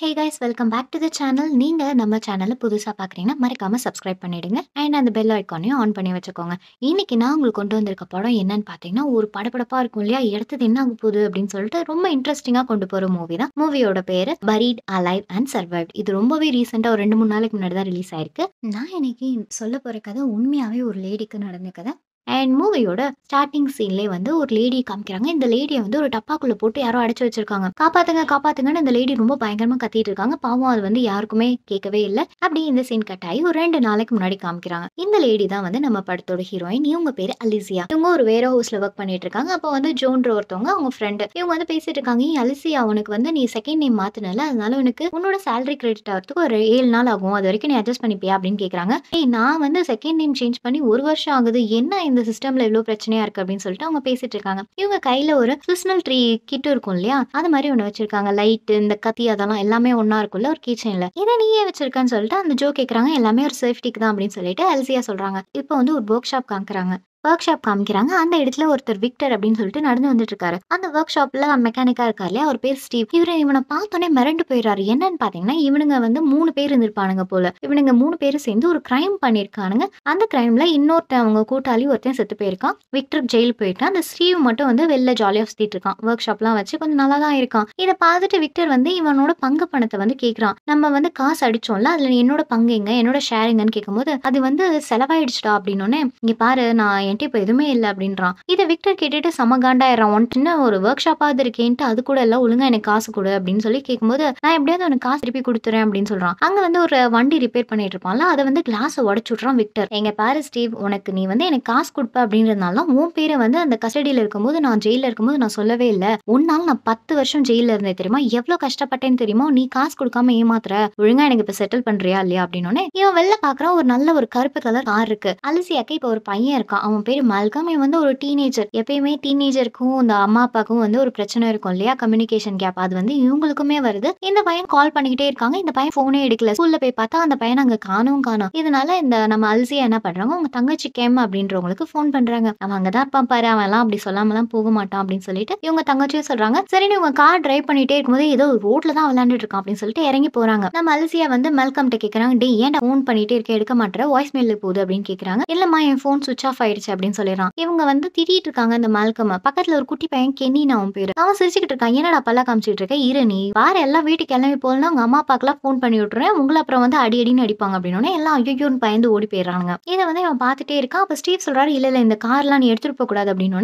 Hey guys welcome back to the channel நீங்கள் நம்ம சேனலை புதுசாக பார்க்குறீங்கன்னா மறக்காமல் சப்ஸ்கிரைப் பண்ணிவிடுங்க அண்ட் அந்த பெல் ஐக்கானையும் ஆன் பண்ணி வச்சுக்கோங்க இன்றைக்கி நான் உங்களுக்கு கொண்டு வந்திருக்க படம் என்னன்னு பார்த்தீங்கன்னா ஒரு படப்படப்பாக இருக்கும் இல்லையா எடுத்தது என்ன ஆக போகுது அப்படின்னு சொல்லிட்டு ரொம்ப இன்ட்ரெஸ்டிங்காக கொண்டு போகிற மூவி தான் மூவியோட பேர் பரீட் அலைவ் அண்ட் சர்வைவ் இது ரொம்பவே ரீசெண்டாக ஒரு ரெண்டு மூணு நாளைக்கு முன்னாடி தான் ரிலீஸ் ஆயிருக்கு நான் இன்னைக்கு சொல்ல போகிற கதை உண்மையாகவே ஒரு லேடிக்கு நடந்த கதை அண்ட் மூவியோட ஸ்டார்டிங் சீன்லேயே வந்து ஒரு லேடி காமிக்கிறாங்க இந்த லேடியை வந்து ஒரு டப்பாக்குள்ளே போட்டு யாரோ அடைச்சி வச்சிருக்காங்க காப்பாத்துங்க காப்பாத்துங்கன்னு இந்த லேடி ரொம்ப பயங்கரமாக கத்திட்டு இருக்காங்க பாவம் அது வந்து யாருக்குமே கேட்கவே இல்லை அப்படி இந்த சீன் கட் ஆகி ஒரு ரெண்டு நாளைக்கு முன்னாடி காமிக்கிறாங்க இந்த லேடி தான் வந்து நம்ம படத்தோட ஹீரோயின் இவங்க பேர் அலிசியா இவங்க ஒரு வேற ஹவுஸ்ல ஒர்க் பண்ணிட்டு இருக்காங்க அப்போ வந்து ஜோன்ற ஒருத்தவங்க அவங்க ஃப்ரெண்டு இவங்க வந்து பேசிட்டு இருக்காங்க அலிசியா உனக்கு வந்து நீ செகண்ட் நேம் மாத்தினால அதனால உனக்கு உன்னோட சேலரி கிரெடிட் ஆகிறதுக்கு ஒரு ஏழு நாள் ஆகும் அது வரைக்கும் நீ அட்ஜஸ்ட் பண்ணிப்பியா அப்படின்னு கேட்குறாங்க ஏய் நான் வந்து செகண்ட் நேம் சேஞ்ச் பண்ணி ஒரு வருஷம் ஆகுது என்ன இந்த இந்த சிஸ்டம்ல இவ்வளோ பிரச்சனையா இருக்கு அப்படின்னு சொல்லிட்டு அவங்க பேசிட்டு இருக்காங்க இவங்க கையில ஒரு கிறிஸ்னல் ட்ரீ கிட்டு இருக்கும் இல்லையா அது மாதிரி ஒண்ணு வச்சிருக்காங்க லைட் இந்த கத்தி அதெல்லாம் எல்லாமே ஒன்னா இருக்கும்ல ஒரு கிச்சன்ல இதை நீயே வச்சிருக்கான்னு சொல்லிட்டு அந்த ஜோ கேக்குறாங்க எல்லாமே ஒரு சேஃப்டிக்கு தான் அப்படின்னு சொல்லிட்டு அல்சியா சொல்றாங்க இப்போ வந்து ஒரு ஒர்க் ஷாப் காமிக்கிறாங்க ஒர்க் ஷாப் காமிக்கிறாங்க அந்த இடத்துல ஒருத்தர் விக்டர் அப்படின்னு சொல்லிட்டு நடந்து வந்துட்டு இருக்காரு அந்த ஒர்க் ஷாப்ல மெக்கானிக்கா இருக்கா இல்லையா அவர் பேர் ஸ்டீவ் இவரு இவனை பார்த்தோன்னே மிரண்டு போயிடுறாரு என்னன்னு பாத்தீங்கன்னா இவனுங்க வந்து மூணு பேர் இருந்திருப்பானுங்க போல இவனுங்க மூணு பேரும் சேர்ந்து ஒரு கிரைம் பண்ணியிருக்கானுங்க அந்த கிரைம்ல இன்னொருத்தன் அவங்க கூட்டாளி ஒருத்தன் செத்து போயிருக்கான் விக்டர் ஜெயில் போயிருக்கான் அந்த ஸ்டீவ் மட்டும் வந்து வெளில ஜாலியா சுத்திட்டு இருக்கான் ஒர்க் ஷாப்லாம் வச்சு கொஞ்சம் நல்லா தான் இருக்கான் இதை பார்த்துட்டு விக்டர் வந்து இவனோட பங்கு பணத்தை வந்து கேக்குறான் நம்ம வந்து காசு அடிச்சோம்ல அதுல என்னோட பங்கு எங்க என்னோட ஷேருங்கன்னு எங்கன்னு கேட்கும்போது அது வந்து செலவாயிடுச்சுடா அப்படின்னு இங்க பாரு நான் பண்ணிட்டு இப்போ எதுவுமே இல்லை அப்படின்றான் இதை விக்டர் கேட்டுட்டு செம காண்டாயிரம் உன்ட்டுன்னு ஒரு ஒர்க் ஷாப்பாவது இருக்கேன்ட்டு அது கூட எல்லாம் ஒழுங்கா எனக்கு காசு கொடு அப்படின்னு சொல்லி கேட்கும்போது நான் எப்படியாவது உனக்கு காசு திருப்பி கொடுத்துறேன் அப்படின்னு சொல்றான் அங்க வந்து ஒரு வண்டி ரிப்பேர் பண்ணிட்டு இருப்பான்ல அதை வந்து கிளாஸை உடச்சு விட்றான் விக்டர் எங்க பேரு ஸ்டீவ் உனக்கு நீ வந்து எனக்கு காசு கொடுப்ப அப்படின்றதுனால உன் பேரை வந்து அந்த கஸ்டடியில் இருக்கும்போது நான் ஜெயில இருக்கும்போது நான் சொல்லவே இல்லை உன்னால நான் பத்து வருஷம் ஜெயில இருந்தேன் தெரியுமா எவ்வளவு கஷ்டப்பட்டேன்னு தெரியுமா நீ காசு கொடுக்காம ஏமாத்துற ஒழுங்கா எனக்கு இப்ப செட்டில் பண்றியா இல்லையா அப்படின்னு இவன் வெளில பாக்குறான் ஒரு நல்ல ஒரு கருப்பு கலர் கார் இருக்கு அலசியாக்க இப்ப ஒரு பையன் இருக்கான் அவன் அவன் பேர் மல்கம் இவன் வந்து ஒரு டீனேஜர் எப்பயுமே டீனேஜருக்கும் இந்த அம்மா அப்பாவுக்கும் வந்து ஒரு பிரச்சனை இருக்கும் இல்லையா கம்யூனிகேஷன் கேப் அது வந்து இவங்களுக்குமே வருது இந்த பையன் கால் பண்ணிக்கிட்டே இருக்காங்க இந்த பையன் போனே எடுக்கல ஸ்கூல்ல போய் பார்த்தா அந்த பையன் அங்க காணும் காணும் இதனால இந்த நம்ம அல்சியா என்ன பண்றாங்க உங்க தங்கச்சி கேம் அப்படின்றவங்களுக்கு போன் பண்றாங்க அவன் அங்கதான் இருப்பான் பாரு அவன் எல்லாம் அப்படி சொல்லாமலாம் போக மாட்டான் அப்படின்னு சொல்லிட்டு இவங்க தங்கச்சியும் சொல்றாங்க சரி இவங்க கார் டிரைவ் பண்ணிட்டே இருக்கும்போது ஏதோ ரோட்ல தான் விளையாண்டுட்டு இருக்கான் அப்படின்னு சொல்லிட்டு இறங்கி போறாங்க நம்ம அல்சியா வந்து மல்கம் கிட்ட கேக்குறாங்க டே ஏன் போன் பண்ணிட்டே இருக்க எடுக்க மாட்டேற வாய்ஸ் மெயில் போகுது அப்படின்னு கேக்குறாங்க இல்லம்மா என் போன் சுவிச் ஆஃப் ஆயிடுச்சு போயிடுச்சு அப்படின்னு சொல்லிடுறான் இவங்க வந்து திட்டிட்டு இருக்காங்க இந்த மால்கம் பக்கத்துல ஒரு குட்டி பையன் கென்னின்னு அவன் பேரு அவன் சிரிச்சுக்கிட்டு இருக்கான் என்னடா பல்லா காமிச்சிட்டு இருக்க இரு நீ வார எல்லாம் வீட்டுக்கு கிளம்பி போகலாம் உங்க அம்மா அப்பாக்கெல்லாம் போன் பண்ணி விட்டுறேன் உங்களை அப்புறம் வந்து அடி அடின்னு அடிப்பாங்க அப்படின்னு எல்லாம் ஐயோன்னு பயந்து ஓடி போயிடுறாங்க இதை வந்து அவன் பாத்துட்டே இருக்கான் அப்ப ஸ்டீவ் சொல்றாரு இல்ல இல்ல இந்த கார்லாம் நீ எடுத்துட்டு போக கூடாது அப்படின்னு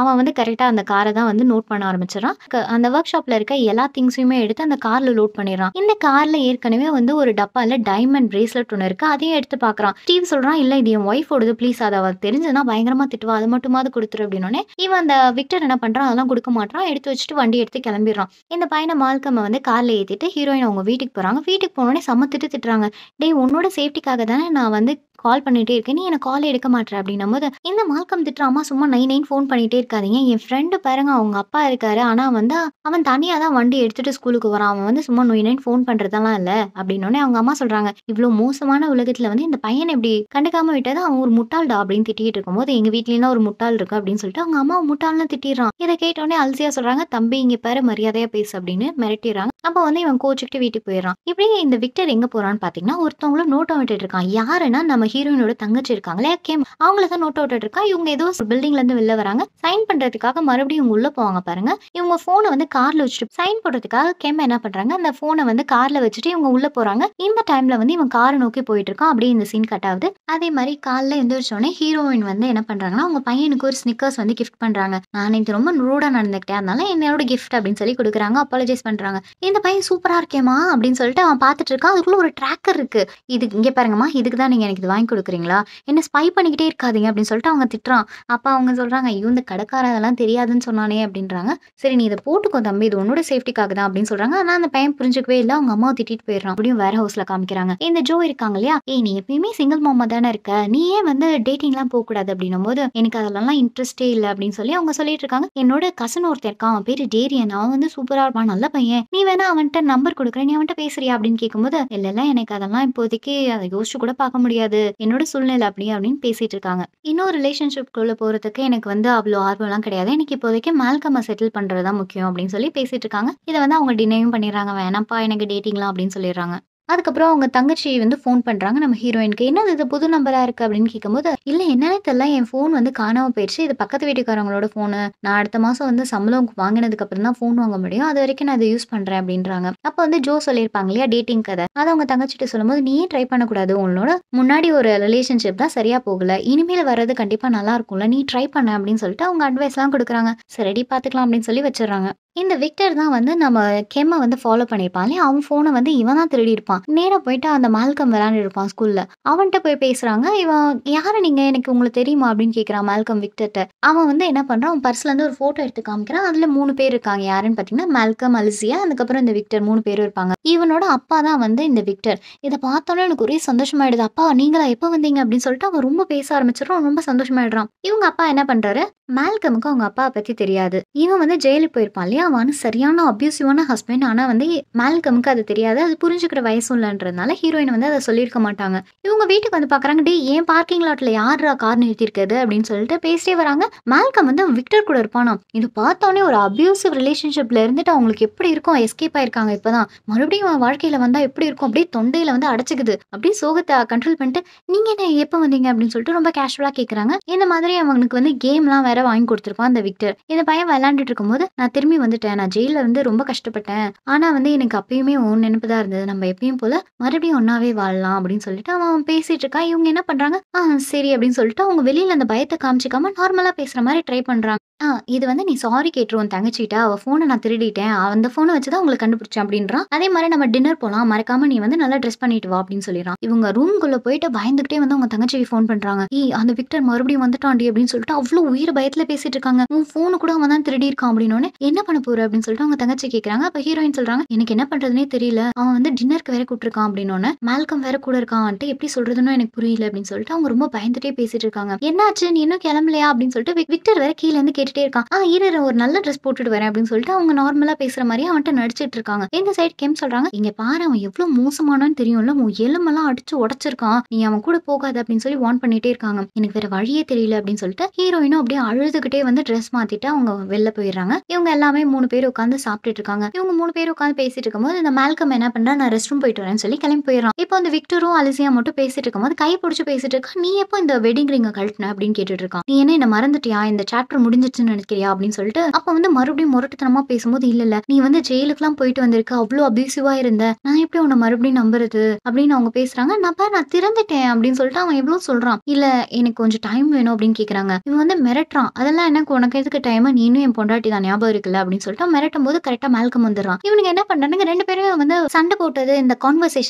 அவன் வந்து கரெக்டா அந்த காரை தான் வந்து நோட் பண்ண ஆரம்பிச்சிடறான் அந்த ஒர்க் ஷாப்ல இருக்க எல்லா திங்ஸையுமே எடுத்து அந்த கார்ல லோட் பண்ணிடுறான் இந்த கார்ல ஏற்கனவே வந்து ஒரு டப்பால டைமண்ட் பிரேஸ்லெட் ஒன்னு இருக்கு அதையும் எடுத்து பாக்குறான் ஸ்டீவ் சொல்றான் இல்ல இது என் ஒய்ஃபோடது ப்ளீஸ் அதை தெரிஞ்சதுன்னா பயங்கரமா திட்டுவா அது மட்டுமாவது கொடுத்துரு அப்படின்னே இவன் அந்த விக்டர் என்ன பண்றான் அதெல்லாம் கொடுக்க மாட்டான் எடுத்து வச்சுட்டு வண்டி எடுத்து கிளம்பிடுறான் இந்த பையனை மால்கம் வந்து கார்ல ஏத்திட்டு ஹீரோயின் அவங்க வீட்டுக்கு போறாங்க வீட்டுக்கு போனோடனே செம்ம திட்டு திட்டுறாங்க டேய் உன்னோட சேஃப்டிக்காக தானே நான் வந்து கால் பண்ணிட்டே இருக்கேன் நீ எனக்கு கால் எடுக்க மாட்டேற அப்படின்னும் போது இந்த மால்கம் திட்டுற அம்மா சும்மா நைன் நைன் ஃபோன் பண்ணிட்டே இருக்காதீங்க என் ஃப்ரெண்டு பாருங்க அவங்க அப்பா இருக்காரு ஆனால் வந்து அவன் தனியா தான் வண்டி எடுத்துட்டு ஸ்கூலுக்கு வரான் அவன் வந்து சும்மா நொய் நைன் ஃபோன் பண்றதெல்லாம் இல்ல அப்படின்னு அவங்க அம்மா சொல்றாங்க இவ்வளவு மோசமான உலகத்துல வந்து இந்த பையன் இப்படி கண்டுக்காம விட்டதா அவன் ஒரு முட்டாள்டா அப்படின்னு இருக்கும் போது எங்கள் வீட்லேயும் ஒரு முட்டாள் இருக்கு அப்படின்னு சொல்லிட்டு அவங்க அம்மா முட்டாள்னு திட்டிடுறான் இதை கேட்டோடனே அல்சியா சொல்றாங்க தம்பி இங்கே பாரு மரியாதையாக பேசு அப்படின்னு மிரட்டிடுறாங்க அப்ப வந்து இவன் கோச்சுக்கிட்டு வீட்டுக்கு போயிடுறான் இப்படியே இந்த விக்டர் எங்க போறான்னு பார்த்தீங்கன்னா ஒருத்தவங்களும் நோட்டம் விட்டுட்டு இருக்கான் யாருன்னா நம்ம ஹீரோயினோட தங்கச்சி இருக்காங்களே கேம் அவங்கள தான் நோட் அவுட் இருக்கா இவங்க ஏதோ பில்டிங்ல இருந்து வெளில வராங்க சைன் பண்றதுக்காக மறுபடியும் இவங்க உள்ள போவாங்க பாருங்க இவங்க போனை வந்து கார்ல வச்சுட்டு சைன் போடுறதுக்காக கேம் என்ன பண்றாங்க அந்த போனை வந்து கார்ல வச்சுட்டு இவங்க உள்ள போறாங்க இந்த டைம்ல வந்து இவன் காரை நோக்கி போயிட்டு இருக்கான் அப்படியே இந்த சீன் கட் ஆகுது அதே மாதிரி காலைல எந்திரிச்சோடனே ஹீரோயின் வந்து என்ன பண்றாங்கன்னா அவங்க பையனுக்கு ஒரு ஸ்னிக்கர்ஸ் வந்து கிஃப்ட் பண்றாங்க நான் இது ரொம்ப நூடா நடந்துக்கிட்டேன் அதனால என்னோட கிஃப்ட் அப்படின்னு சொல்லி கொடுக்குறாங்க அப்பாலஜைஸ் பண்றாங்க இந்த பையன் சூப்பரா இருக்கேமா அப்படின்னு சொல்லிட்டு அவன் பார்த்துட்டு இருக்கான் அதுக்குள்ள ஒரு ட்ராக்கர் இருக்கு இது இங்க பாருங்கம்மா இதுக்கு தான் நீங்க எனக்கு இது வாங்கி வாங்கி கொடுக்குறீங்களா என்ன ஸ்பை பண்ணிக்கிட்டே இருக்காதீங்க அப்படின்னு சொல்லிட்டு அவங்க திட்டுறான் அப்போ அவங்க சொல்கிறாங்க ஐயோ இந்த கடைக்கார அதெல்லாம் தெரியாதுன்னு சொன்னானே அப்படின்றாங்க சரி நீ இதை போட்டுக்கோ தம்பி இது உன்னோட சேஃப்டிக்காக தான் அப்படின்னு சொல்கிறாங்க ஆனால் அந்த பையன் புரிஞ்சுக்கவே இல்லை அவங்க அம்மாவை திட்டிட்டு போயிடுறான் அப்படியும் வேற ஹவுஸில் காமிக்கிறாங்க இந்த ஜோ இருக்காங்க இல்லையா ஏய் நீ எப்பயுமே சிங்கிள் மாமா தானே இருக்க நீ ஏன் வந்து டேட்டிங்லாம் போகக்கூடாது அப்படின்னும் போது எனக்கு அதெல்லாம் இன்ட்ரெஸ்டே இல்லை அப்படின்னு சொல்லி அவங்க சொல்லிட்டு இருக்காங்க என்னோட கசன் ஒருத்தர் இருக்கான் அவன் பேர் டேரியன் அவன் வந்து சூப்பராக இருப்பான் நல்ல பையன் நீ வேணா அவன்கிட்ட நம்பர் கொடுக்குறேன் நீ அவன்கிட்ட பேசுறியா அப்படின்னு கேட்கும்போது இல்லை இல்லை எனக்கு அதெல்லாம் இப்போதைக்கு அதை யோசிச்சு கூட பார்க்க முடியாது என்னோட சூழ்நிலை அப்படியே அப்படின்னு பேசிட்டு இருக்காங்க இன்னொரு ரிலேஷன்ஷிப்குள்ள போறதுக்கு எனக்கு வந்து அவ்வளோ ஆர்வம்லாம் கிடையாது எனக்கு இப்போதைக்கு மேல்கம்மை செட்டில் பண்றதுதான் முக்கியம் அப்படின்னு சொல்லி பேசிட்டு இருக்காங்க இதை வந்து அவங்க டினையும் பண்ணிடுறாங்க வேணாம்ப்பா எனக்கு டேட்டிங்லாம் அப்படின்னு சொல்லிடுறாங்க அதுக்கப்புறம் அவங்க தங்கச்சி வந்து ஃபோன் பண்ணுறாங்க நம்ம ஹீரோயினுக்கு என்னது இது புது நம்பராக இருக்குது அப்படின்னு கேட்கும்போது இல்லை என்னன்னே தெரியல என் ஃபோன் வந்து காணாமல் போயிடுச்சு இது பக்கத்து வீட்டுக்காரங்களோட ஃபோனு நான் அடுத்த மாதம் வந்து சம்பளம் வாங்கினதுக்கு அப்புறம் தான் ஃபோன் வாங்க முடியும் அது வரைக்கும் நான் அதை யூஸ் பண்ணுறேன் அப்படின்றாங்க அப்போ வந்து ஜோ சொல்லியிருப்பாங்க இல்லையா டேட்டிங் கதை அதை அவங்க தங்கச்சிட்டு சொல்லும்போது நீயே ட்ரை பண்ணக்கூடாது உங்களோட முன்னாடி ஒரு ரிலேஷன்ஷிப் தான் சரியாக போகல இனிமேல் வர்றது கண்டிப்பாக நல்லா இருக்கும்ல நீ ட்ரை பண்ண அப்படின்னு சொல்லிட்டு அவங்க அட்வைஸ்லாம் கொடுக்குறாங்க சரி ரெடி பார்த்துக்கலாம் அப்படின்னு சொல்லி வச்சிடறாங்க இந்த விக்டர் தான் வந்து நம்ம கெம்மை வந்து ஃபாலோ பண்ணியிருப்பான் இல்லையா அவன் ஃபோனை வந்து இவன் தான் திருடி இருப்பான் நேராக போயிட்டு அந்த மால்கம் விளாண்டு இருப்பான் ஸ்கூலில் அவன்கிட்ட போய் பேசுகிறாங்க இவன் யார் நீங்கள் எனக்கு உங்களுக்கு தெரியுமா அப்படின்னு கேட்குறான் மால்கம் விக்டர்கிட்ட அவன் வந்து என்ன பண்ணுறான் அவன் பர்ஸ்லேருந்து ஒரு ஃபோட்டோ எடுத்து காமிக்கிறான் அதில் மூணு பேர் இருக்காங்க யாருன்னு பார்த்தீங்கன்னா மால்கம் அலிசியா அதுக்கப்புறம் இந்த விக்டர் மூணு பேரும் இருப்பாங்க இவனோட அப்பா தான் வந்து இந்த விக்டர் இதை பார்த்தோன்னே எனக்கு ஒரே சந்தோஷமாயிடுது அப்பா நீங்களா எப்போ வந்தீங்க அப்படின்னு சொல்லிட்டு அவன் ரொம்ப பேச ஆரம்பிச்சிடும் ரொம்ப சந்தோஷமாயிடுறான் இவங்க அப்பா என்ன பண்ணுறாரு மால்கமுக்கு அவங்க அப்பாவை பற்றி தெரியாது இவன் வந்து ஜெயிலுக்கு போயிருப்பான் இல்லையா பார்த்தீங்கன்னா அவனு சரியான அப்யூசிவான ஹஸ்பண்ட் ஆனா வந்து மேல்கமுக்கு அது தெரியாது அது புரிஞ்சுக்கிற வயசு இல்லைன்றதுனால ஹீரோயின் வந்து அதை சொல்லியிருக்க மாட்டாங்க இவங்க வீட்டுக்கு வந்து பாக்குறாங்க டே ஏன் பார்க்கிங் லாட்ல யாரா கார் நிறுத்தியிருக்குது அப்படின்னு சொல்லிட்டு பேசிட்டே வராங்க மேல்கம் வந்து விக்டர் கூட இருப்பானா இது பார்த்தோன்னே ஒரு அப்யூசிவ் ரிலேஷன்ஷிப்ல இருந்துட்டு அவங்களுக்கு எப்படி இருக்கும் எஸ்கேப் ஆயிருக்காங்க இப்பதான் மறுபடியும் அவன் வாழ்க்கையில வந்தா எப்படி இருக்கும் அப்படியே தொண்டையில வந்து அடைச்சிக்குது அப்படியே சோகத்தை கண்ட்ரோல் பண்ணிட்டு நீங்க என்ன எப்போ வந்தீங்க அப்படின்னு சொல்லிட்டு ரொம்ப கேஷுவலா கேக்குறாங்க இந்த மாதிரி அவனுக்கு வந்து எல்லாம் வேற வாங்கி கொடுத்துருப்பான் அந்த விக்டர் இந்த பையன் விளையாண்டுட்டு இருக்கும்போது நான் திரும்பி வந்து வந்துட்டேன் நான் ஜெயில வந்து ரொம்ப கஷ்டப்பட்டேன் ஆனா வந்து எனக்கு அப்பயுமே ஒன் நினைப்பு தான் இருந்தது நம்ம எப்பயும் போல மறுபடியும் ஒன்னாவே வாழலாம் அப்படின்னு சொல்லிட்டு அவன் பேசிட்டு இருக்கான் இவங்க என்ன பண்றாங்க ஆஹ் சரி அப்படின்னு சொல்லிட்டு அவங்க வெளியில அந்த பயத்தை காமிச்சிக்காம நார்மலா பேசுற மாதிரி ட்ரை பண்றாங்க ஆ இது வந்து நீ சாரி கேட்டுருவோம் தங்கச்சிட்ட அவ போனை நான் திருடிட்டேன் அந்த ஃபோனை வச்சு தான் உங்களுக்கு கண்டுபிடிச்சேன் அப்படின்றான் அதே மாதிரி நம்ம டின்னர் போலாம் மறக்காம நீ வந்து நல்லா ட்ரெஸ் பண்ணிட்டு வா அப்படின்னு சொல்லிடுறான் இவங்க ரூம்குள்ளே போயிட்டு பயந்துகிட்டே வந்து அவங்க தங்கச்சிக்கு ஃபோன் பண்றாங்க ஈ அந்த விக்டர் மறுபடியும் வந்துட்டாண்டி அப்படின்னு சொல்லிட்டு அவ்வளவு உயிர் பயத்துல பேசிட்டு இருக்காங்க உன் போனு கூட அவன் தான் திருடி இருக்கான் அப்படின்னு என்ன பண்ண போற அப்படின்னு சொல்லிட்டு அவங்க தங்கச்சி கேக்குறாங்க அப்ப ஹீரோயின் சொல்றாங்க எனக்கு என்ன பண்றதுனே தெரியல அவன் வந்து டின்னருக்கு வேற கூட்டிருக்கான் அப்படின்னு மேல்கம் வேற கூட இருக்கான்ட்டு எப்படி சொல்றதுன்னு எனக்கு புரியல அப்படின்னு சொல்லிட்டு அவங்க ரொம்ப பயந்துட்டே பேசிட்டு இருக்காங்க என்னாச்சு நீ இன்னும் கிளம்பலையா அப்படின்னு சொல்லிட்டு விக்டர் வேற கீழே இருந்து கேட்டுட்டே இருக்கான் ஆஹ் இரு ஒரு நல்ல ட்ரெஸ் போட்டுட்டு வரேன் அப்படின்னு சொல்லிட்டு அவங்க நார்மலா பேசுற மாதிரி அவன்கிட்ட நடிச்சிட்டு இருக்காங்க இந்த சைடு கேம் சொல்றாங்க இங்க பாரு அவன் எவ்வளவு மோசமானு தெரியும்ல உன் எலும்பெல்லாம் அடிச்சு உடச்சிருக்கான் நீ அவன் கூட போகாது அப்படின்னு சொல்லி வார்ன் பண்ணிட்டே இருக்காங்க எனக்கு வேற வழியே தெரியல அப்படின்னு சொல்லிட்டு ஹீரோயினும் அப்படியே அழுதுகிட்டே வந்து ட்ரெஸ் மாத்திட்டு அவங்க வெளில போயிடுறாங்க இவங்க எல்லாமே மூணு பேர் உட்காந்து சாப்பிட்டுட்டு இருக்காங்க இவங்க மூணு பேர் உட்காந்து பேசிட்டு இருக்கும்போது இந்த மேல்கம் என்ன பண்ணா நான் ரெஸ்ட் ரூம் போயிட்டு வரேன்னு சொல்லி கிளம்பி போயிடறான் இப்போ அந்த விக்டரும் அலிசியா மட்டும் பேசிட்டு இருக்கும்போது கை பிடிச்சி பேசிட்டு இருக்கா நீ எப்போ இந்த வெட்டிங் ரிங்க கழட்டின அப்படின்னு கேட்டுட்டு இருக்கான் நீ என்ன என்ன மறந்துட்டியா இந்த சாப்டர் முடிஞ்சிருச்சுன்னு நினைக்கிறியா அப்படின்னு சொல்லிட்டு அப்போ வந்து மறுபடியும் முரட்டுத்தனமா பேசும்போது இல்ல இல்ல நீ வந்து ஜெயிலுக்குலாம் போயிட்டு வந்திருக்க அவ்வளோ அபியூசிவா இருந்த நான் எப்படி உன்னை மறுபடியும் நம்புறது அப்படின்னு அவங்க பேசுறாங்க நான் நான் திறந்துட்டேன் அப்படின்னு சொல்லிட்டு அவன் எவ்வளவு சொல்றான் இல்ல எனக்கு கொஞ்சம் டைம் வேணும் அப்படின்னு கேக்குறாங்க இவன் வந்து மிரட்டுறான் அதெல்லாம் எனக்கு உனக்கு எதுக்கு டைம் நீனும் என் பொண்டாட்டி தான் ஞாபகம் இருக்குல்ல அப்படின்னு அப்படின்னு சொல்லிட்டு மிரட்டும் போது கரெக்டா மேல்கம் வந்துடுறான் இவனுங்க என்ன பண்ணுறாங்க ரெண்டு பேரும் வந்து சண்டை போட்டது இந்த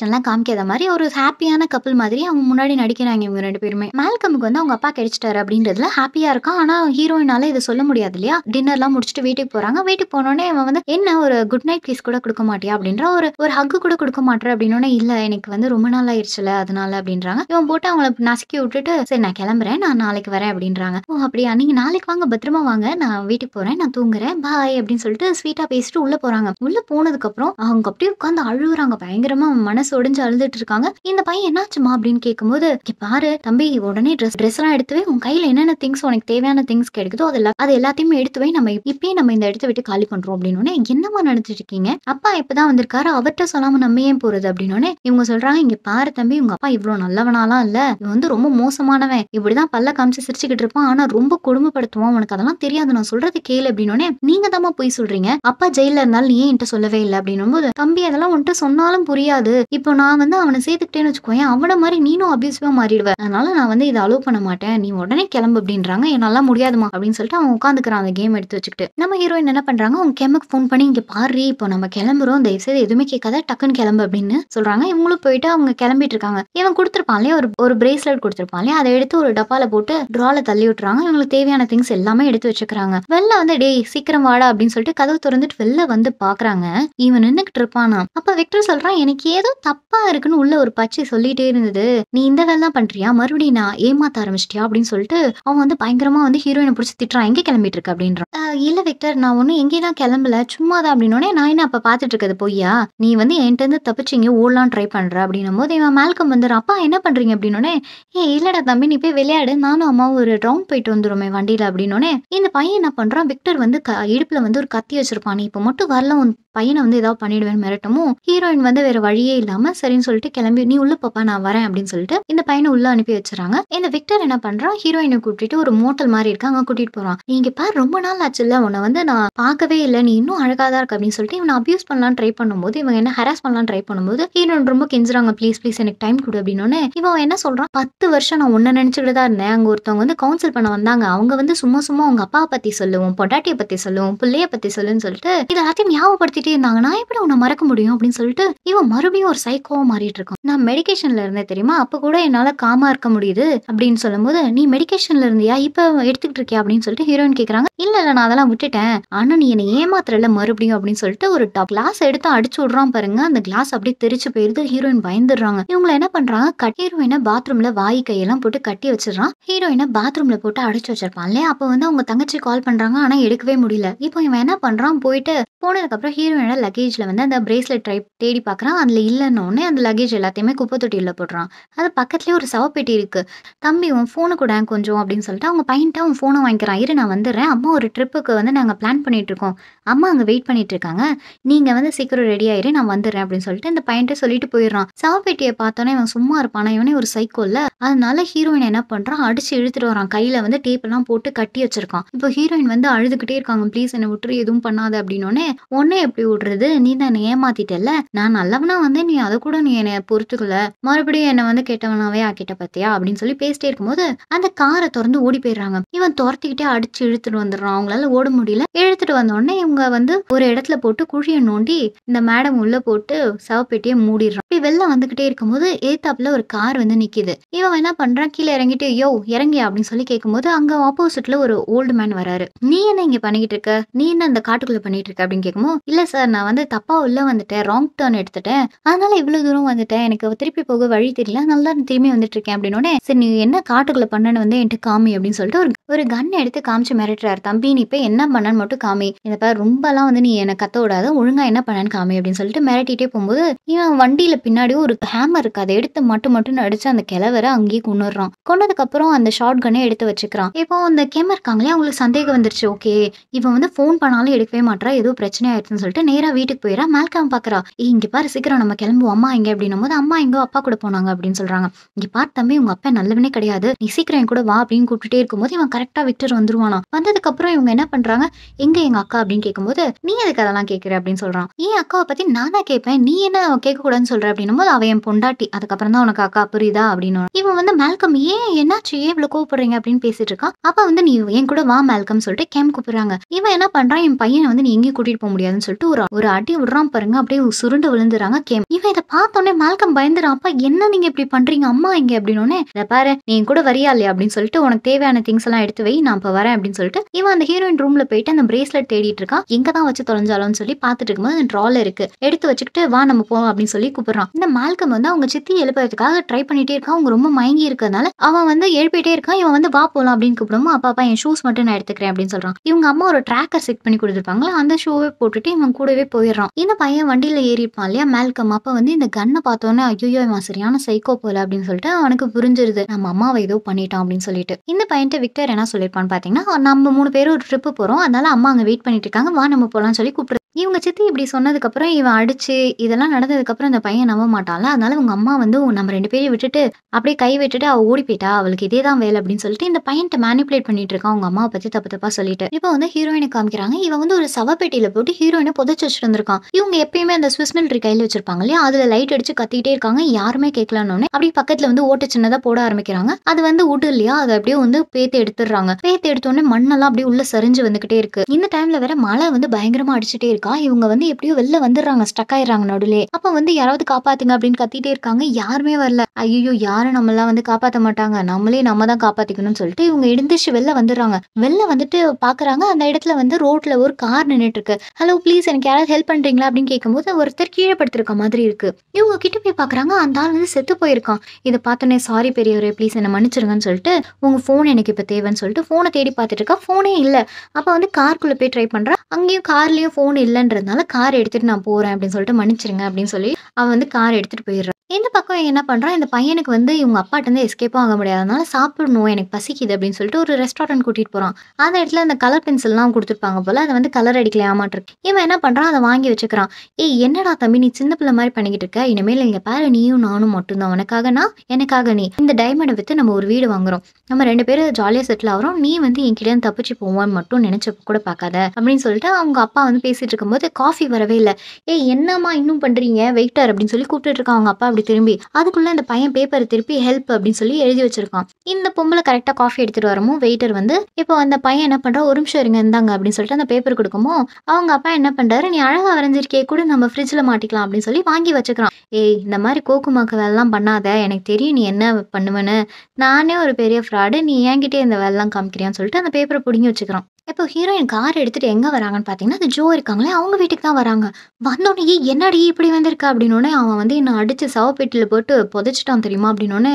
எல்லாம் காமிக்காத மாதிரி ஒரு ஹாப்பியான கப்பல் மாதிரி அவங்க முன்னாடி நடிக்கிறாங்க இவங்க ரெண்டு பேருமே மேல்கமுக்கு வந்து அவங்க அப்பா கிடைச்சிட்டாரு அப்படின்றதுல ஹாப்பியா இருக்கான் ஆனா ஹீரோயினால இதை சொல்ல முடியாது இல்லையா டின்னர்லாம் முடிச்சுட்டு வீட்டுக்கு போறாங்க வீட்டுக்கு போனோடனே அவன் வந்து என்ன ஒரு குட் நைட் கிஸ் கூட கொடுக்க மாட்டியா அப்படின்ற ஒரு ஒரு ஹக்கு கூட கொடுக்க மாட்டேற அப்படின்னோட இல்ல எனக்கு வந்து ரொம்ப நாள் ஆயிடுச்சுல அதனால அப்படின்றாங்க இவன் போட்டு அவங்கள நசுக்கி விட்டுட்டு சரி நான் கிளம்புறேன் நான் நாளைக்கு வரேன் அப்படின்றாங்க ஓ அப்படியா நீங்க நாளைக்கு வாங்க பத்திரமா வாங்க நான் வீட்டுக்கு போறேன் நான் தூங்குறேன் பாய் அப்படின்னு சொல்லிட்டு ஸ்வீட்டாக பேசிட்டு உள்ளே போகிறாங்க உள்ளே போனதுக்கப்புறம் அவங்க அப்படியே உட்காந்து அழுகுறாங்க பயங்கரமாக மனசு ஒடிஞ்சு அழுதுட்டு இருக்காங்க இந்த பையன் என்னாச்சுமா அப்படின்னு போது பாரு தம்பி உடனே ட்ரெஸ் எல்லாம் எடுத்துவே உன் கையில் என்னென்ன திங்ஸ் உனக்கு தேவையான திங்ஸ் கிடைக்குதோ அது அது எல்லாத்தையுமே எடுத்துவே நம்ம இப்பயே நம்ம இந்த இடத்த விட்டு காலி பண்ணுறோம் அப்படின்னு என்னமா நினச்சிட்டு இருக்கீங்க அப்பா இப்போதான் வந்திருக்காரு அவர்கிட்ட சொல்லாமல் நம்ம ஏன் போகிறது அப்படின்னு இவங்க சொல்கிறாங்க இங்கே பாரு தம்பி உங்கள் அப்பா இவ்வளோ நல்லவனாலாம் இல்லை இவன் வந்து ரொம்ப மோசமானவன் இப்படிதான் பல்ல காமிச்சு சிரிச்சுக்கிட்டு இருப்பான் ஆனால் ரொம்ப கொடுமைப்படுத்துவான் உனக்கு அதெல்லாம் தெரியாது நான் சொல்கிறது கேளு அப்படின்னு நீங்கள் தான் போய் சொல்றீங்க அப்பா ஜெயில இருந்தாலும் நீ ஏன் என்கிட்ட சொல்லவே இல்லை அப்படின்னும் போது தம்பி அதெல்லாம் உன்ட்டு சொன்னாலும் புரியாது இப்போ நான் வந்து அவனை சேர்த்துக்கிட்டேன்னு வச்சுக்கோயேன் அவனை மாதிரி நீனும் அபியூசிவா மாறிடுவேன் அதனால நான் வந்து இதை அலோவ் பண்ண மாட்டேன் நீ உடனே கிளம்பு அப்படின்றாங்க என்னால முடியாதுமா அப்படின்னு சொல்லிட்டு அவன் உட்காந்துக்கிறான் அந்த கேம் எடுத்து வச்சுக்கிட்டு நம்ம ஹீரோயின் என்ன பண்றாங்க அவங்க கேமுக்கு ஃபோன் பண்ணி இங்க பாரு இப்போ நம்ம கிளம்புறோம் தயவுசெய்து எதுவுமே கேட்காத டக்குன்னு கிளம்பு அப்படின்னு சொல்றாங்க இவங்களும் போயிட்டு அவங்க கிளம்பிட்டு இருக்காங்க இவன் கொடுத்துருப்பான் ஒரு ஒரு பிரேஸ்லெட் கொடுத்துருப்பான் இல்லையா அதை எடுத்து ஒரு டப்பால போட்டு ட்ரால தள்ளி விட்டுறாங்க இவங்களுக்கு தேவையான திங்ஸ் எல்லாமே எடுத்து வச்சுக்கிறாங்க வெளில வந்து டே சீக்கிரம் வாடா அப்படின்னு அப்படின்னு சொல்லிட்டு கதவு திறந்துட்டு வெளில வந்து பாக்குறாங்க இவன் நின்னுகிட்டு இருப்பானா அப்ப விக்டர் சொல்றான் எனக்கு ஏதோ தப்பா இருக்குன்னு உள்ள ஒரு பச்சை சொல்லிட்டே இருந்தது நீ இந்த வேலை தான் பண்றியா மறுபடியும் நான் ஏமாத்த ஆரம்பிச்சிட்டியா அப்படின்னு சொல்லிட்டு அவன் வந்து பயங்கரமா வந்து ஹீரோயினை பிடிச்சி திட்டுறான் எங்க கிளம்பிட்டு இருக்கு அப்படின்றான் இல்ல விக்டர் நான் ஒன்னும் எங்கேயெல்லாம் கிளம்பல சும்மா தான் அப்படின்னோடனே நான் என்ன அப்ப பாத்துட்டு இருக்கிறது பொய்யா நீ வந்து என்கிட்ட இருந்து தப்பிச்சிங்க ஓடலாம் ட்ரை பண்ற அப்படின்னும் போது இவன் மேல்கம் வந்துடும் அப்பா என்ன பண்றீங்க அப்படின்னோடனே ஏ இல்லடா தம்பி நீ போய் விளையாடு நானும் அம்மா ஒரு ரவுண்ட் போயிட்டு வந்துருமே வண்டியில அப்படின்னோடனே இந்த பையன் என்ன பண்றான் விக்டர் வந்து இடுப்புல வந்து ஒரு கத்தி வச்சிருப்பான் நீ இப்போ மட்டும் வரல உன் பையனை வந்து ஏதாவது பண்ணிடுவேன் மிரட்டமோ ஹீரோயின் வந்து வேற வழியே இல்லாம சரின்னு சொல்லிட்டு கிளம்பி நீ உள்ள பாப்பா நான் வரேன் அப்படின்னு சொல்லிட்டு இந்த பையனை உள்ள அனுப்பி வச்சிருக்காங்க இந்த விக்டர் என்ன பண்றான் ஹீரோயினை கூட்டிட்டு ஒரு மோட்டல் மாதிரி இருக்கு அங்க கூட்டிட்டு போறான் நீங்க பாரு ரொம்ப நாள் ஆச்சுல்ல உன்னை வந்து நான் பார்க்கவே இல்லை நீ இன்னும் அழகா தான் இருக்கு அப்படின்னு சொல்லிட்டு இவனை அபியூஸ் பண்ணலாம் ட்ரை பண்ணும்போது இவங்க என்ன ஹராஸ் பண்ணலாம் ட்ரை பண்ணும்போது ஹீரோயின் ரொம்ப கெஞ்சுறாங்க ப்ளீஸ் ப்ளீஸ் எனக்கு டைம் கொடு அப்படின்னு இவன் என்ன சொல்றான் பத்து வருஷம் நான் உன்ன நினைச்சுக்கிட்டு தான் இருந்தேன் அங்க ஒருத்தவங்க வந்து கவுன்சில் பண்ண வந்தாங்க அவங்க வந்து சும்மா சும்மா உங்க அப்பாவை பத்தி சொல்லுவோம் பொட்டாட்டியை பத்தி சொல்லுவோம் பிள்ளைய பத்தி சொல்லுன்னு சொல்லிட்டு இதை எல்லாத்தையும் ஞாபகப்படுத்தி பேசிட்டே நான் எப்படி உன்னை மறக்க முடியும் அப்படின்னு சொல்லிட்டு இவன் மறுபடியும் ஒரு சைக்கோவா மாறிட்டு இருக்கான் நான் மெடிக்கேஷன்ல இருந்தே தெரியுமா அப்ப கூட என்னால காமா இருக்க முடியுது அப்படின்னு சொல்லும்போது நீ மெடிக்கேஷன்ல இருந்தியா இப்ப எடுத்துக்கிட்டு இருக்கியா அப்படின்னு சொல்லிட்டு ஹீரோயின் கேக்குறாங்க இல்ல இல்ல நான் அதெல்லாம் விட்டுட்டேன் ஆனா நீ என்னை ஏமாத்திரல மறுபடியும் அப்படின்னு சொல்லிட்டு ஒரு டாப் கிளாஸ் எடுத்து அடிச்சு விடுறான் பாருங்க அந்த கிளாஸ் அப்படியே தெரிச்சு போயிருது ஹீரோயின் பயந்துடுறாங்க இவங்க என்ன பண்றாங்க கட் ஹீரோயினை பாத்ரூம்ல வாய் கையெல்லாம் போட்டு கட்டி வச்சிடறான் ஹீரோயினை பாத்ரூம்ல போட்டு அடிச்சு வச்சிருப்பான்ல அப்போ வந்து அவங்க தங்கச்சி கால் பண்றாங்க ஆனா எடுக்கவே முடியல இப்போ இவன் என்ன பண்றான் போயிட்டு போனதுக்கு அப்புறம் ஹீரோ தேவையான லக்கேஜில் வந்து அந்த பிரேஸ்லெட் ட்ரை தேடி பார்க்குறான் அதில் இல்லைன்னொடனே அந்த லக்கேஜ் எல்லாத்தையுமே குப்பை தொட்டியில் போடுறான் அது பக்கத்துலேயே ஒரு சவப்பெட்டி இருக்குது தம்பி உன் ஃபோனு கூட கொஞ்சம் அப்படின்னு சொல்லிட்டு அவங்க பையன்ட்டு அவன் ஃபோனை வாங்கிக்கிறான் இரு நான் வந்துடுறேன் அம்மா ஒரு ட்ரிப்புக்கு வந்து நாங்கள் பிளான் பண்ணிகிட்ருக்கோம் அம்மா அங்கே வெயிட் பண்ணிகிட்ருக்காங்க நீங்கள் வந்து சீக்கிரம் ரெடி ஆயிரு நான் வந்துடுறேன் அப்படின்னு சொல்லிட்டு இந்த பையன்ட்ட சொல்லிட்டு போயிடுறான் சவப்பெட்டியை பார்த்தோன்னே இவன் சும்மா இருப்பானா இவனே ஒரு சைக்கோல்ல அதனால ஹீரோயின் என்ன பண்ணுறான் அடிச்சு இழுத்துட்டு வரான் கையில் வந்து டேப்பெல்லாம் போட்டு கட்டி வச்சிருக்கான் இப்போ ஹீரோயின் வந்து அழுதுகிட்டே இருக்காங்க ப்ளீஸ் என்னை விட்டுரு எதுவும் பண்ணாத அப்படின்னோடனே உடனே எப்படி அனுப்பி விடுறது நீ தான் ஏமாத்திட்டல நான் நல்லவனா வந்து நீ அதை கூட நீ என்னை பொறுத்துக்கல மறுபடியும் என்னை வந்து கெட்டவனாவே ஆக்கிட்ட பத்தியா அப்படின்னு சொல்லி பேசிட்டே இருக்கும்போது அந்த காரை திறந்து ஓடி போயிடுறாங்க இவன் துரத்திக்கிட்டே அடிச்சு இழுத்துட்டு வந்துடுறான் அவங்களால ஓட முடியல இழுத்துட்டு உடனே இவங்க வந்து ஒரு இடத்துல போட்டு குழியை நோண்டி இந்த மேடம் உள்ள போட்டு சவப்பெட்டியை மூடிடுறான் இப்படி வெளில வந்துகிட்டே இருக்கும்போது ஏத்தாப்புல ஒரு கார் வந்து நிக்குது இவன் என்ன பண்றான் கீழே இறங்கிட்டு யோ இறங்கியா அப்படின்னு சொல்லி கேட்கும்போது அங்க ஆப்போசிட்ல ஒரு ஓல்டு மேன் வராரு நீ என்ன இங்க பண்ணிக்கிட்டு இருக்க நீ என்ன அந்த காட்டுக்குள்ள பண்ணிட்டு இருக்க அப்படின்னு கேக்குமோ இல்ல சார் நான் வந்து தப்பாக உள்ளே வந்துட்டேன் ராங் டேர்ன் எடுத்துட்டேன் அதனால் இவ்வளோ தூரம் வந்துட்டேன் எனக்கு திருப்பி போக வழி தெரியல நல்லா திரும்பி வந்துட்டுருக்கேன் அப்படின்னோடனே சரி நீ என்ன காட்டுக்குள்ளே பண்ணனு வந்து என்கிட்ட காமி அப்படின்னு சொல்லிட்டு ஒரு ஒரு கன் எடுத்து காமிச்சு மிரட்டுறாரு தம்பி நீ இப்ப என்ன பண்ணன்னு மட்டும் காமி இந்த பாரு எல்லாம் வந்து நீ என்னை கத்த விடாத ஒழுங்காக என்ன பண்ணனு காமி அப்படின்னு சொல்லிட்டு மிரட்டிட்டே போகும்போது இவன் வண்டியில் பின்னாடி ஒரு ஹேமர் இருக்கு அதை எடுத்து மட்டும் மட்டும் அடித்து அந்த கிழவரை அங்கேயே கொண்டுடுறான் கொண்டதுக்கப்புறம் அந்த ஷார்ட் கன்னே எடுத்து வச்சுக்கிறான் இப்போ அந்த கேமரா இருக்காங்களே அவங்களுக்கு சந்தேகம் வந்துருச்சு ஓகே இவன் வந்து ஃபோன் பண்ணாலும் எடுக்கவே மாட்டா ஏதோ பிரச்சனை ஆயிடுச்சுன்னு சொல்லிட்டு நேரா வீட்டுக்கு போயிடா மேல்காம் பாக்குறா இங்கே பாரு சீக்கிரம் நம்ம கிளம்புவோம் அம்மா எங்க அப்படின்னும் போது அம்மா எங்கோ அப்பா கூட போனாங்க அப்படின்னு சொல்றாங்க இங்க பார் தம்பி உங்க அப்பா நல்லவனே கிடையாது நீ சீக்கிரம் என் கூட வா அப்படின்னு கூப்பிட்டுட்டே இருக்கும்போது இவன் கரெக்டாக விக்டர் வந்துருவானா வந்ததுக்கப்புறம் இவங்க என்ன பண்றாங்க எங்க எங்க அக்கா அப்படின்னு கேட்கும்போது நீ எதுக்கு அதெல்லாம் கேட்குற அப்படின்னு சொல்றான் என் அக்காவை பத்தி நான் தான் கேட்பேன் நீ என்ன கேட்கக்கூடாதுன்னு சொல்ற அப்படின்னும் போது அவன் என் பொண்டாட்டி அதுக்கப்புறம் தான் உனக்கு அக்கா புரியுதா அப்படின்னு இவன் வந்து மேல்கம் ஏன் ஏன் என்னாச்சு இவ்வளவு கூப்பிடுறீங்க அப்படின்னு பேசிட்டு இருக்கான் அப்ப வந்து நீ என் கூட வா மேல்கம் சொல்லிட்டு கேம் கூப்பிடுறாங்க இவன் என்ன பண்றான் என் பையனை வந்து நீ எங்கேயும் கூட்டிட்டு போக முடியாதுன்னு சொல்லிட்டு ஒரு ஒரு அடி விடுறான் பாருங்க அப்படியே சுருண்டு விழுந்துறாங்க கேம் இவன் இதை பார்த்தோன்னே மேல்கம் பயந்துறான் அப்பா என்ன நீங்க இப்படி பண்றீங்க அம்மா இங்க அப்படின்னு இதை பாரு நீ கூட வரியா இல்லையா அப்படின்னு சொல்லிட்டு உனக்கு தேவையான திங்ஸ் எல்லாம் எடுத்து வை நான் இப்போ வரேன் அப்படின்னு சொல்லிட்டு இவன் அந்த ஹீரோயின் ரூம்ல போயிட்டு அந்த பிரேஸ்லெட் தேடிட்டு இருக்கான் எங்க தான் வச்சு தொலைஞ்சாலும்னு சொல்லி பாத்துட்டு இருக்கும்போது அந்த ட்ரால இருக்கு எடுத்து வச்சுக்கிட்டு வா நம்ம போவோம் அப்படின்னு சொல்லி கூப்பிடுறான் இந்த மால்கம் வந்து அவங்க சித்தி எழுப்புறதுக்காக ட்ரை பண்ணிட்டே இருக்கா அவங்க ரொம்ப மயங்கி இருக்கிறதுனால அவன் வந்து எழுப்பிட்டே இருக்கான் இவன் வந்து வா போகலாம் அப்படின்னு கூப்பிடுவோம் அப்பா அப்பா என் ஷூஸ் மட்டும் நான் எடுத்துக்கிறேன் அப்படின்னு சொல்கிறான் இவங்க அம்மா ஒரு டிராக்கர் செட் பண்ணி கொடுத்துருப்பாங்களா அந்த ஷூவே போட்டுட்டு இவன் கூடவே போயிடுறான் இந்த பையன் வண்டியில் ஏறிப்பான் இல்லையா மேல்கம் அப்போ வந்து இந்த கண்ணை பார்த்தோன்னே ஐயோ இவன் சரியான சைக்கோ போல அப்படின்னு சொல்லிட்டு அவனுக்கு புரிஞ்சிருது நம்ம அம்மாவை ஏதோ பண்ணிட்டான் அப்படின்னு சொல்லிட்டு இந்த பையன் விக்டர் என்ன சொல்லிருப்பான்னு பார்த்தீங்கன்னா நம்ம மூணு பேரும் ஒரு ட்ரிப்பு போகிறோம் அதனால அம்மா அங்கே வெயிட் பண்ணிட்டு இருக்காங்க வா நம்ம போகலாம்னு சொல்லி கூப்பிட்டு இவங்க சித்தி இப்படி சொன்னதுக்கப்புறம் இவன் அடிச்சு இதெல்லாம் நடந்ததுக்கப்புறம் இந்த பையன் நம்ப மாட்டான்ல அதனால உங்க அம்மா வந்து நம்ம ரெண்டு பேரையும் விட்டுட்டு அப்படியே கை விட்டுட்டு அவள் ஓடி போயிட்டா அவளுக்கு இதே தான் வேலை அப்படின்னு சொல்லிட்டு இந்த பையன்ட்ட மேனிப்புலேட் பண்ணிட்டு இருக்கான் அவங்க அம்மா பத்தி தப்பு தப்பா சொல்லிட்டு இப்போ வந்து ஹீரோயினை காமிக்கிறாங்க இவன் வந்து ஒரு சவப்பெட்டியில போட்டு ஹீரோயினை புதைச்சு வச்சிருந்திருக்கான் இவங்க எப்பயுமே அந்த சுவிஸ் மில்ட்ரி கையில வச்சிருப்பாங்க இல்லையா அதுல லைட் அடிச்சு கத்திக்கிட்டே இருக்காங்க யாருமே கேட்கலன்னு அப்படியே பக்கத்துல வந்து ஓட்ட சின்னதா போட ஆரம்பிக்கிறாங்க அது வந்து உட் இல்லையா அதை அப்படியே வந்து பேத்து எடுத்துடுறாங்க பேத்து எடுத்தோடனே மண்ணெல்லாம் அப்படியே உள்ள சரிஞ்சு வந்துகிட்டே இருக்கு இந்த டைம்ல வேற மழை வந்து பயங்கரமா அடிச்சுட்டே இருக்கு இருக்கா இவங்க வந்து எப்படியோ வெளில வந்துடுறாங்க ஸ்டக் ஆயிடுறாங்க நடுலே அப்போ வந்து யாராவது காப்பாத்துங்க அப்படின்னு கத்திட்டே இருக்காங்க யாருமே வரல ஐயோ யாரும் நம்மளாம் வந்து காப்பாற்ற மாட்டாங்க நம்மளே நம்ம தான் காப்பாத்திக்கணும்னு சொல்லிட்டு இவங்க எழுந்திரிச்சு வெளில வந்துடுறாங்க வெளில வந்துட்டு பாக்குறாங்க அந்த இடத்துல வந்து ரோட்ல ஒரு கார் நின்றுட்டு இருக்கு ஹலோ ப்ளீஸ் எனக்கு யாராவது ஹெல்ப் பண்றீங்களா அப்படின்னு கேட்கும்போது ஒருத்தர் கீழே படுத்திருக்க மாதிரி இருக்கு இவங்க கிட்ட போய் பாக்குறாங்க அந்த ஆள் வந்து செத்து போயிருக்கான் இதை பார்த்தோன்னே சாரி பெரியவரே ப்ளீஸ் என்னை மன்னிச்சிருங்கன்னு சொல்லிட்டு உங்க ஃபோன் எனக்கு இப்ப தேவைன்னு சொல்லிட்டு ஃபோனை தேடி பார்த்துட்டு இருக்கா ஃபோனே இல்லை அப்போ வந்து கார்க்குள்ளே போய் ட்ரை பண்றான் அங்கேயும் கார்லயும் ஃபோன் இல்லை இல்லைன்றதுனால கார் எடுத்துகிட்டு நான் போகிறேன் அப்படின்னு சொல்லிட்டு மன்னிச்சிடுங்க அப்படின்னு சொல்லி அவன் வந்து கார் எடுத்துகிட்டு போயிடுறான் இந்த பக்கம் என்ன பண்ணுறான் இந்த பையனுக்கு வந்து இவங்க அப்பாட்டேருந்து எஸ்கேப்பும் ஆக முடியாதனால சாப்பிடணும் எனக்கு பசிக்குது அப்படின்னு சொல்லிட்டு ஒரு ரெஸ்டாரண்ட் கூட்டிகிட்டு போகிறான் அந்த இடத்துல அந்த கலர் பென்சில்லாம் கொடுத்துருப்பாங்க போல் அதை வந்து கலர் அடிக்கல ஏமாட்டிருக்கு இவன் என்ன பண்ணுறான் அதை வாங்கி வச்சுக்கிறான் ஏய் என்னடா தம்பி நீ சின்ன பிள்ளை மாதிரி பண்ணிக்கிட்டு இருக்க இனிமேல் எங்கள் பாரு நீயும் நானும் மட்டும்தான் உனக்காக நான் எனக்காக நீ இந்த டைமண்டை வைத்து நம்ம ஒரு வீடு வாங்குறோம் நம்ம ரெண்டு பேரும் ஜாலியாக செட்டில் ஆகிறோம் நீ வந்து என்கிட்ட தப்பிச்சு போவான்னு மட்டும் நினச்ச கூட பார்க்காத அப்படின்னு சொல்லிட்டு அவங்க அப்பா வந்து பேசிகிட்டு இருக்கும்போது காஃபி வரவே இல்லை ஏய் என்னம்மா இன்னும் பண்ணுறீங்க வெயிட்டர் அப்படின்னு சொல்லி கூப்பிட்டுட்டு இருக்கான் அவங்க அப்பா அப்படி அப்படி திரும்பி அதுக்குள்ள அந்த பையன் பேப்பரை திருப்பி ஹெல்ப் அப்படின்னு சொல்லி எழுதி வச்சிருக்கான் இந்த பொம்பளை கரெக்டா காஃபி எடுத்துட்டு வரமோ வெயிட்டர் வந்து இப்போ அந்த பையன் என்ன பண்றா ஒரு நிமிஷம் இருங்க இருந்தாங்க அப்படின்னு சொல்லிட்டு அந்த பேப்பர் கொடுக்குமோ அவங்க அப்பா என்ன பண்றாரு நீ அழகா வரைஞ்சிருக்கே கூட நம்ம ஃப்ரிட்ஜ்ல மாட்டிக்கலாம் அப்படின்னு சொல்லி வாங்கி வச்சுக்கிறான் ஏய் இந்த மாதிரி கோக்குமாக்கு வேலைலாம் பண்ணாத எனக்கு தெரியும் நீ என்ன பண்ணுவேன்னு நானே ஒரு பெரிய ஃப்ராடு நீ என்கிட்டே இந்த வேலைலாம் காமிக்கிறியான்னு சொல்லிட்டு அந்த பேப்பரை பிடிங்கி வச்சுக்கிறான் இப்போ ஹீரோயின் கார் எடுத்துட்டு எங்க வராங்கன்னு பாத்தீங்கன்னா அது ஜோ இருக்காங்களே அவங்க வீட்டுக்கு தான் வராங்க வந்தோடனே என்னடி இப்படி வந்திருக்கா அப்படின்னு அவன் வந்து என்னை அடிச்சு சவப்பெட்டியில் போட்டு புதைச்சிட்டான் தெரியுமா அப்படின்னோடனே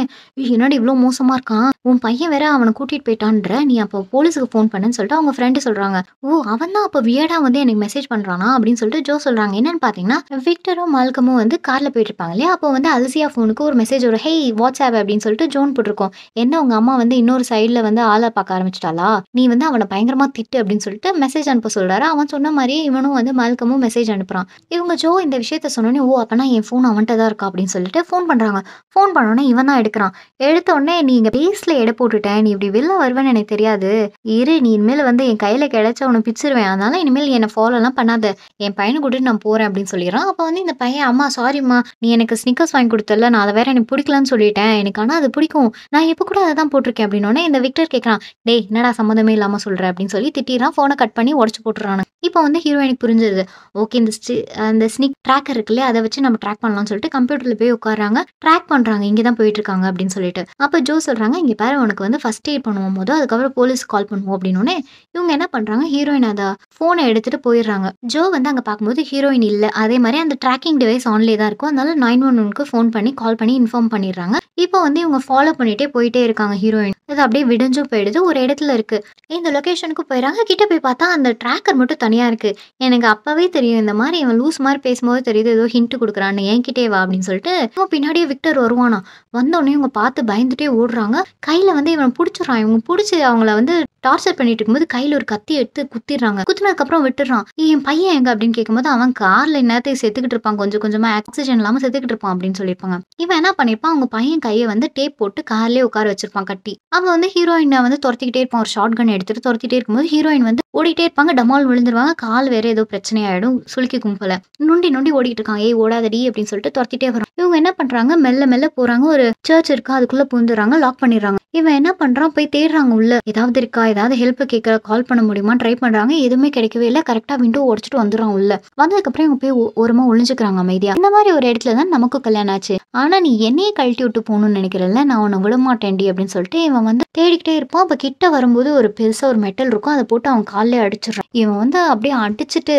என்னடி இவ்வளோ மோசமாக இருக்கான் உன் பையன் வேற அவனை கூட்டிகிட்டு போயிட்டான்ற நீ அப்போ போலீஸுக்கு ஃபோன் பண்ணுன்னு சொல்லிட்டு அவங்க ஃப்ரெண்டு சொல்கிறாங்க ஓ அவன் தான் அப்போ வியடாக வந்து எனக்கு மெசேஜ் பண்ணுறானா அப்படின்னு சொல்லிட்டு ஜோ சொல்கிறாங்க என்னன்னு பார்த்தீங்கன்னா விக்டரும் மால்கமும் வந்து காரில் போயிட்டுருப்பாங்க இல்லையா அப்போ வந்து அல்சியா ஃபோனுக்கு ஒரு மெசேஜ் வரும் ஹே வாட்ஸ்அப் அப்படின்னு சொல்லிட்டு ஜோன் போட்டிருக்கோம் என்ன உங்கள் அம்மா வந்து இன்னொரு சைடில் வந்து ஆளை பார்க்க ஆரம்பிச்சிட்டாளா நீ வந்து அவனை பயங்கரமாக திட்டு அப்படின்னு சொல்லிட்டு மெசேஜ் அனுப்ப சொல்கிறாரு அவன் சொன்ன மாதிரி இவனும் வந்து மல்கமும் மெசேஜ் அனுப்புகிறான் இவங்க ஜோ இந்த விஷயத்த சொன்னோன்னே ஓ அப்போனா என் ஃபோன் அவன்கிட்ட தான் இருக்கா அப்படின்னு சொல்லிட்டு ஃபோன் பண்ணுறாங்க ஃபோன் பண்ணோடனே இவன் தான் எடுக்கிறான் எடுத்தோடனே நீ இங்கே பேஸில் எடை போட்டுட்டேன் நீ இப்படி வெளில வருவேன்னு எனக்கு தெரியாது இரு நீ இனிமேல் வந்து என் கையில் கிடச்ச உனக்கு பிச்சிருவேன் அதனால இனிமேல் என்னை ஃபாலோலாம் பண்ணாத என் பையனை கூட்டிட்டு நான் போகிறேன் அப்படின்னு சொல்லிடுறான் அப்போ வந்து இந்த பையன் அம்மா சாரிம்மா நீ எனக்கு ஸ்னிக்கர்ஸ் வாங்கி கொடுத்தல நான் அதை வேற எனக்கு பிடிக்கலன்னு சொல்லிட்டேன் எனக்கு ஆனால் அது பிடிக்கும் நான் இப்போ கூட அதை தான் போட்டிருக்கேன் அப்படின்னோடனே இந்த விக்டர் கேட்குறான் டேய் என்னடா சம்மந்தமே இல்லாமல் சொல்கிறேன் அப்படின்னு சொல்லி திட்டிடுறான் ஃபோனை கட் பண்ணி உடச்சு போட்டுறானு இப்போ வந்து ஹீரோயினுக்கு புரிஞ்சிருது ஓகே இந்த ஸ்டி அந்த ஸ்னிக் ட்ராக்கர் இருக்கு இல்லையா அதை வச்சு நம்ம ட்ராக் பண்ணலாம்னு சொல்லிட்டு கம்ப்யூட்டரில் போய் உட்காராங்க ட்ராக் பண்ணுறாங்க இங்கே தான் போயிட்டு இருக்காங்க அப்படின்னு சொல்லிட்டு அப்போ ஜோ சொல்கிறாங்க இங்கே பேர உனக்கு வந்து ஃபர்ஸ்ட் எய்ட் பண்ணுவோம் போது அதுக்கப்புறம் போலீஸ் கால் பண்ணுவோம் அப்படின்னோடனே இவங்க என்ன பண்ணுறாங்க ஹீரோயின் அதை ஃபோனை எடுத்துட்டு போயிடுறாங்க ஜோ வந்து அங்கே பார்க்கும்போது ஹீரோயின் இல்லை அதே மாதிரி அந்த ட்ராக்கிங் டிவைஸ் ஆன்லேயே தான் இருக்கும் அதனால நைன் ஒன் ஒனுக்கு ஃபோன் பண்ணி கால் பண்ணி இன்ஃபார்ம் பண்ணிடுறாங்க இப்போ வந்து இவங்க ஃபாலோ பண்ணிகிட்டே போயிட்டே இருக்காங்க ஹீரோயின் அது அப்படியே விடிஞ்சும் போயிடுது ஒரு இடத்துல இருக்கு இந்த லொகேஷனுக்கு போயிடுறாங்க கிட்ட போய் பார்த்தா அந்த ட்ராக்கர் மட்டும் தனியாக இருக்குது எனக்கு அப்போவே தெரியும் இந்த மாதிரி இவன் லூஸ் மாதிரி பேசும்போது தெரியுது ஏதோ ஹிண்ட் கொடுக்குறான்னு என்கிட்டே வா அப்படின்னு சொல்லிட்டு இவன் பின்னாடியே விக்டர் வருவானா வந்தோடனே இவங்க பார்த்து பயந்துட்டே ஓடுறாங்க கையில் வந்து இவன் பிடிச்சிடறான் இவங்க பிடிச்சி அவங்கள வந்து டார்ச்சர் பண்ணிட்டு இருக்கும்போது கையில் ஒரு கத்தி எடுத்து குத்திடுறாங்க குத்தினதுக்கப்புறம் விட்டுறான் என் பையன் எங்க அப்படின்னு கேட்கும்போது அவன் காரில் என்னத்தையும் செத்துக்கிட்டு இருப்பான் கொஞ்சம் கொஞ்சமாக ஆக்சிஜன் இல்லாமல் செத்துக்கிட்டு இருப்பான் அப்படின்னு சொல்லியிருப்பாங்க இவன் என்ன பண்ணியிருப்பான் அவங்க பையன் கையை வந்து டேப் போட்டு கார்லேயே உட்கார வச்சிருப்பான் கட்டி அவன் வந்து ஹீரோயினை வந்து துரத்திக்கிட்டே இருப்பான் ஒரு ஷார்ட் கன் எடுத்துட்டு துரத்திட்டே இருக்கும்போது ஹீரோயின் வந்து ஓடிட்டே இருப்பாங்க டமால் விழுந்துருவாங்க பண்ணிடுவாங்க கால் வேற ஏதோ பிரச்சனை ஆயிடும் சுளுக்கி கும்பல நொண்டி நொண்டி ஓடிட்டு இருக்காங்க ஏய் ஓடாதடி அப்படின்னு சொல்லிட்டு துரத்திட்டே வரும் இவங்க என்ன பண்றாங்க மெல்ல மெல்ல போறாங்க ஒரு சர்ச் இருக்கா அதுக்குள்ள புந்துறாங்க லாக் பண்ணிடுறாங்க இவன் என்ன பண்றான் போய் தேடுறாங்க உள்ள ஏதாவது இருக்கா ஏதாவது ஹெல்ப் கேட்க கால் பண்ண முடியுமா ட்ரை பண்றாங்க எதுவுமே கிடைக்கவே இல்லை கரெக்டா விண்டோ உடச்சிட்டு வந்துடுறான் உள்ள வந்ததுக்கப்புறம் இவங்க போய் ஓரமா ஒளிஞ்சுக்கிறாங்க அமைதியா இந்த மாதிரி ஒரு இடத்துல தான் நமக்கு கல்யாணம் ஆச்சு ஆனா நீ என்னையே கழட்டி விட்டு போகணும்னு நினைக்கிறல நான் விட மாட்டேன்டி அப்படின்னு சொல்லிட்டு இவன் வந்து தேடிக்கிட்டே இருப்பான் அப்ப கிட்ட வரும்போது ஒரு பெருசா ஒரு மெட்டல் இருக்கும் அதை போட்டு அவன் காலில் அடிச்சிடறான் இவன் வந்து அப்படியே அடிச்சுட்டு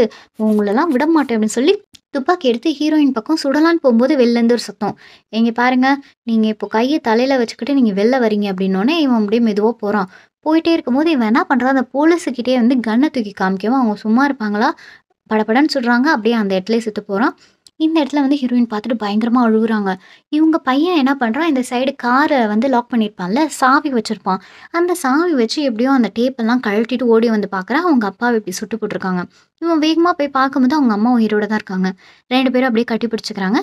உங்களெல்லாம் விட மாட்டேன் அப்படின்னு சொல்லி துப்பாக்கி எடுத்து ஹீரோயின் பக்கம் சுடலான்னு போகும்போது வெளிலேருந்து ஒரு சத்தம் எங்கே பாருங்கள் நீங்கள் இப்போ கையை தலையில் வச்சுக்கிட்டு நீங்கள் வெளில வரீங்க அப்படின்னோடனே இவன் அப்படியே மெதுவாக போகிறான் போயிட்டே இருக்கும்போது இவன் என்ன பண்ணுறான் அந்த போலீஸுக்கிட்டே வந்து கன்னை தூக்கி காமிக்கவும் அவங்க சும்மா இருப்பாங்களா படப்படன்னு சொல்கிறாங்க அப்படியே அந்த இடத்துல சுற்று போகிறான் இந்த இடத்துல வந்து ஹீரோயின் பார்த்துட்டு பயங்கரமாக அழுகுறாங்க. இவங்க பையன் என்ன பண்ணுறான் இந்த சைடு காரை வந்து லாக் பண்ணியிருப்பான்ல, சாவி வச்சுருப்பான் அந்த சாவி வச்சு எப்படியோ அந்த டேப்பெல்லாம் கழட்டிட்டு ஓடி வந்து பார்க்குறான், அவங்க அப்பாவை இப்படி சுட்டு போட்டிருக்காங்க இவன் வேகமாக போய் பார்க்கும்போது அவங்க அம்மா உயிரோடு தான் இருக்காங்க. ரெண்டு பேரும் அப்படியே கட்டி பிடிச்சிக்கிறாங்க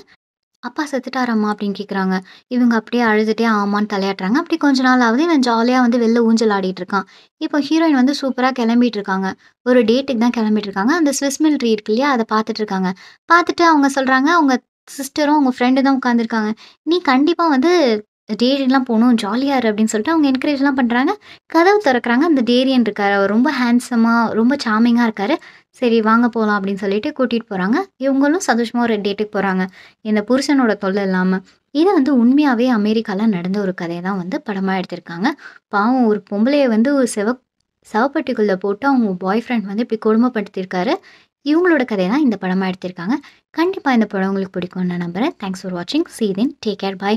"அப்பா செத்துட்டாரம்மா அப்படின்னு கேட்குறாங்க. இவங்க அப்படியே அழுதுட்டே ஆமான்னு தலையாட்டுறாங்க. அப்படி கொஞ்ச நாள் ஆகுது இவன் ஜாலியாக வந்து வெளில ஊஞ்சல் ஆடிட்டு இருக்கான். இப்போ ஹீரோயின் வந்து சூப்பராக கிளம்பிட்டு இருக்காங்க. ஒரு டேட்டுக்கு தான் கிளம்பிட்டு இருக்காங்க. அந்த ஸ்விஸ் மில் ட்ரீ இருக்கு இல்லையா? அதை பார்த்துட்டு இருக்காங்க. பார்த்துட்டு அவங்க சொல்கிறாங்க அவங்க சிஸ்டரும், அவங்க ஃப்ரெண்டு தான் உட்காந்துருக்காங்க "நீ கண்டிப்பாக வந்து டேரியன்லாம் போகணும் ஜாலியாக இரு அப்படின்னு சொல்லிட்டு அவங்க என்கரேஜ்லாம் பண்ணுறாங்க கதவு திறக்கிறாங்க அந்த டேரியன் இருக்கார் அவர் ரொம்ப ஹேண்ட்ஸமாக ரொம்ப சாமிங்காக இருக்கார் சரி வாங்க போகலாம் அப்படின்னு சொல்லிட்டு கூட்டிகிட்டு போகிறாங்க இவங்களும் சந்தோஷமாக ஒரு டேட்டுக்கு போகிறாங்க இந்த புருஷனோட தொல்லை இல்லாமல் இது வந்து உண்மையாகவே அமெரிக்காவில் நடந்த ஒரு கதையை தான் வந்து படமாக எடுத்திருக்காங்க பாவம் ஒரு பொம்பளையை வந்து ஒரு செவ சவப்பட்டிக்குள்ளே போட்டு அவங்க பாய் ஃப்ரெண்ட் வந்து இப்படி கொடுமைப்படுத்தியிருக்காரு இவங்களோட கதையை தான் இந்த படமாக எடுத்திருக்காங்க கண்டிப்பாக இந்த படம் உங்களுக்கு பிடிக்கும்னு நான் நம்புகிறேன் தேங்க்ஸ் ஃபார் வாட்சிங் சீதேன் டேக் கேர் பாய்